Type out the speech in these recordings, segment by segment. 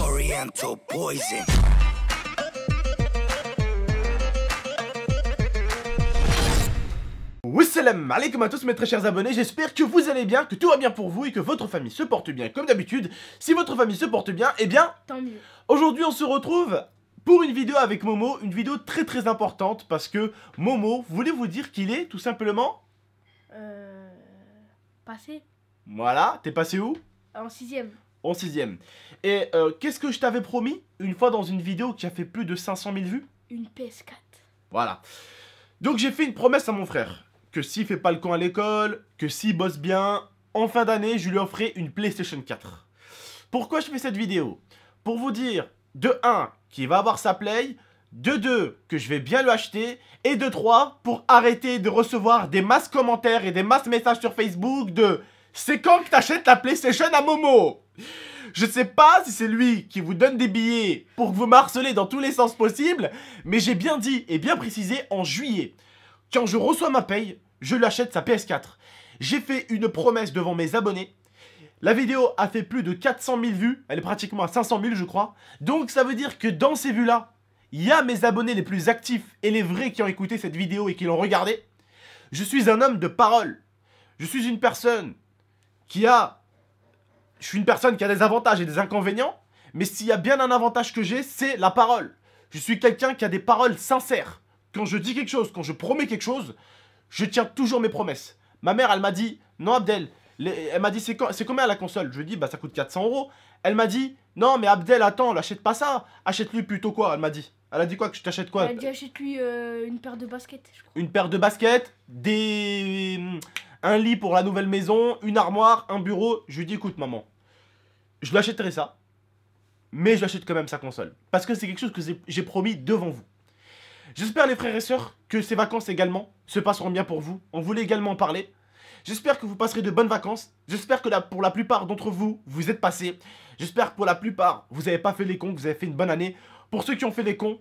Oriental poison. Wassalam alaikum à tous mes très chers abonnés, j'espère que vous allez bien, que tout va bien pour vous et que votre famille se porte bien comme d'habitude. Si votre famille se porte bien, eh bien... Tant mieux. Aujourd'hui on se retrouve pour une vidéo avec Momo, une vidéo très très importante parce que Momo voulait vous dire qu'il est tout simplement... Euh... Passé. Voilà, t'es passé où En 6 sixième en sixième. Et euh, qu'est-ce que je t'avais promis une fois dans une vidéo qui a fait plus de 500 000 vues Une PS4. Voilà. Donc j'ai fait une promesse à mon frère que s'il fait pas le camp à l'école, que s'il bosse bien, en fin d'année, je lui offrirai une PlayStation 4. Pourquoi je fais cette vidéo Pour vous dire, de 1, qu'il va avoir sa Play, de 2, que je vais bien le acheter, et de 3, pour arrêter de recevoir des masses commentaires et des masses messages sur Facebook de « C'est quand que t'achètes la PlayStation à Momo ?» Je sais pas si c'est lui qui vous donne des billets pour que vous marceler dans tous les sens possibles, mais j'ai bien dit et bien précisé en juillet. Quand je reçois ma paye, je lui achète sa PS4. J'ai fait une promesse devant mes abonnés. La vidéo a fait plus de 400 000 vues, elle est pratiquement à 500 000 je crois. Donc ça veut dire que dans ces vues-là, il y a mes abonnés les plus actifs et les vrais qui ont écouté cette vidéo et qui l'ont regardée. Je suis un homme de parole. Je suis une personne qui a je suis une personne qui a des avantages et des inconvénients, mais s'il y a bien un avantage que j'ai, c'est la parole. Je suis quelqu'un qui a des paroles sincères. Quand je dis quelque chose, quand je promets quelque chose, je tiens toujours mes promesses. Ma mère, elle m'a dit, non Abdel, elle m'a dit, c'est combien la console Je lui ai bah ça coûte 400 euros. Elle m'a dit, non mais Abdel, attends, l'achète pas ça, achète-lui plutôt quoi Elle m'a dit. Elle a dit quoi que je t'achète quoi Elle a dit achète-lui euh, une paire de baskets. Je crois. Une paire de baskets, des... un lit pour la nouvelle maison, une armoire, un bureau. Je lui dis écoute maman, je lui ça, mais je l'achète quand même sa console. Parce que c'est quelque chose que j'ai promis devant vous. J'espère les frères et sœurs que ces vacances également se passeront bien pour vous. On voulait également en parler. J'espère que vous passerez de bonnes vacances. J'espère que pour la plupart d'entre vous, vous êtes passés. J'espère que pour la plupart, vous n'avez pas fait les cons, vous avez fait une bonne année. Pour ceux qui ont fait les cons,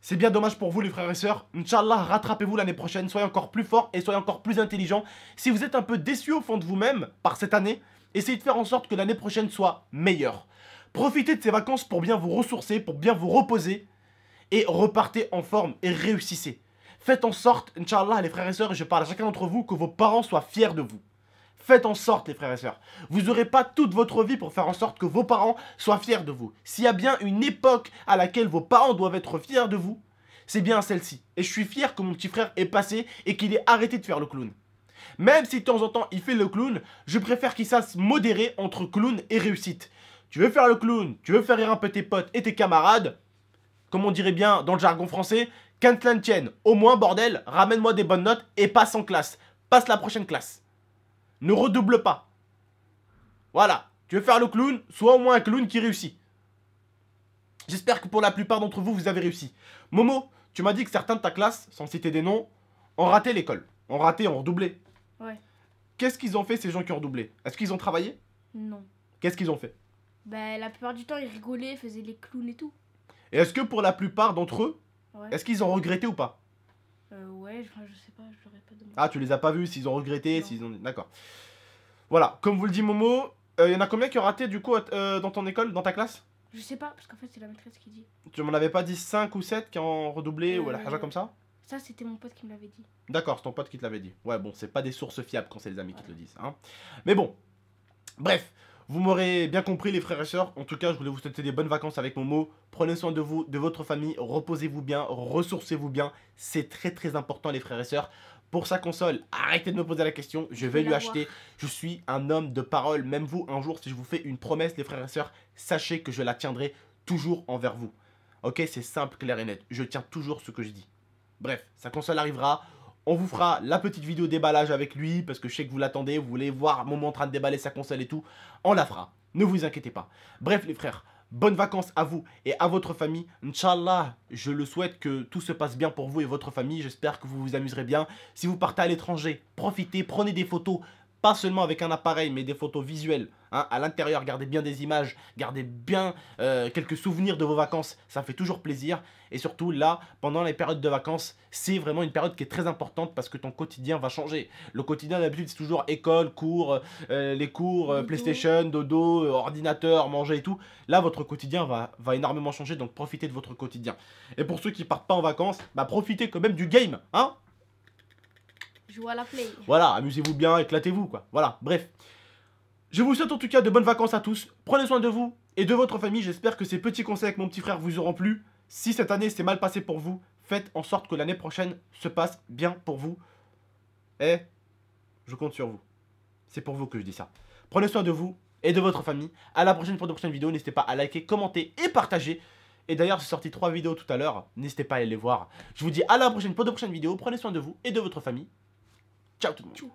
c'est bien dommage pour vous les frères et sœurs. Inch'Allah, rattrapez-vous l'année prochaine. Soyez encore plus forts et soyez encore plus intelligents. Si vous êtes un peu déçus au fond de vous-même par cette année, Essayez de faire en sorte que l'année prochaine soit meilleure. Profitez de ces vacances pour bien vous ressourcer, pour bien vous reposer. Et repartez en forme et réussissez. Faites en sorte, Inch'Allah, les frères et sœurs, et je parle à chacun d'entre vous, que vos parents soient fiers de vous. Faites en sorte, les frères et sœurs. Vous n'aurez pas toute votre vie pour faire en sorte que vos parents soient fiers de vous. S'il y a bien une époque à laquelle vos parents doivent être fiers de vous, c'est bien celle-ci. Et je suis fier que mon petit frère ait passé et qu'il ait arrêté de faire le clown. Même si de temps en temps il fait le clown, je préfère qu'il sache modérer entre clown et réussite. Tu veux faire le clown, tu veux faire rire un peu tes potes et tes camarades, comme on dirait bien dans le jargon français, qu'un tienne. Au moins, bordel, ramène-moi des bonnes notes et passe en classe. Passe la prochaine classe. Ne redouble pas. Voilà. Tu veux faire le clown, soit au moins un clown qui réussit. J'espère que pour la plupart d'entre vous, vous avez réussi. Momo, tu m'as dit que certains de ta classe, sans citer des noms, ont raté l'école. Ont raté, ont redoublé. Ouais. Qu'est-ce qu'ils ont fait ces gens qui ont redoublé Est-ce qu'ils ont travaillé Non. Qu'est-ce qu'ils ont fait Bah la plupart du temps ils rigolaient, faisaient les clowns et tout. Et est-ce que pour la plupart d'entre eux, est-ce qu'ils ont regretté ou pas euh, Ouais, je, je sais pas, je pas Ah tu les as pas vus, s'ils ont regretté, s'ils ont... D'accord. Voilà, comme vous le dit Momo, il euh, y en a combien qui ont raté du coup euh, euh, dans ton école, dans ta classe Je sais pas, parce qu'en fait c'est la maîtresse qui dit. Tu m'en avais pas dit 5 ou 7 qui ont redoublé ou ou la haja comme ça ça, c'était mon pote qui me l'avait dit. D'accord, c'est ton pote qui te l'avait dit. Ouais, bon, c'est pas des sources fiables quand c'est les amis qui te le disent. Hein. Mais bon, bref, vous m'aurez bien compris, les frères et sœurs. En tout cas, je voulais vous souhaiter des bonnes vacances avec mon mot. Prenez soin de vous, de votre famille. Reposez-vous bien, ressourcez-vous bien. C'est très très important, les frères et sœurs. Pour sa console, arrêtez de me poser la question. Je, vais lui acheter. Je suis un homme de parole. Même vous, un jour, si je vous fais une promesse, les frères et sœurs, sachez que je la tiendrai toujours envers vous. Ok, c'est simple, clair et net. Je tiens toujours ce que je dis. Bref, sa console arrivera. On vous fera la petite vidéo déballage avec lui, parce que je sais que vous l'attendez, vous voulez voir moment en train de déballer sa console et tout. On la fera, ne vous inquiétez pas. Bref les frères, bonnes vacances à vous et à votre famille. Inch'Allah, je le souhaite que tout se passe bien pour vous et votre famille. J'espère que vous vous amuserez bien. Si vous partez à l'étranger, profitez, prenez des photos, pas seulement avec un appareil, mais des photos visuelles Hein, à l'intérieur, gardez bien des images, gardez bien euh, quelques souvenirs de vos vacances, ça fait toujours plaisir. Et surtout, là, pendant les périodes de vacances, c'est vraiment une période qui est très importante parce que ton quotidien va changer. Le quotidien, d'habitude, c'est toujours école, cours, euh, les cours, euh, PlayStation, dodo, ordinateur, manger et tout. Là, votre quotidien va, va, énormément changer, donc profitez de votre quotidien. Et pour ceux qui partent pas en vacances, bah, profitez quand même du game, hein Jouez à la play. Voilà, amusez-vous bien, éclatez-vous, quoi. Voilà, bref. Je vous souhaite en tout cas de bonnes vacances à tous. Prenez soin de vous et de votre famille. J'espère que ces petits conseils avec mon petit frère vous auront plu. Si cette année s'est mal passée pour vous, faites en sorte que l'année prochaine se passe bien pour vous. Et je compte sur vous. C'est pour vous que je dis ça. Prenez soin de vous et de votre famille. À la prochaine pour de prochaines vidéos. N'hésitez pas à liker, commenter et partager. Et d'ailleurs, j'ai sorti trois vidéos tout à l'heure. N'hésitez pas à aller les voir. Je vous dis à la prochaine pour de prochaines vidéos. Prenez soin de vous et de votre famille. Ciao tout le monde.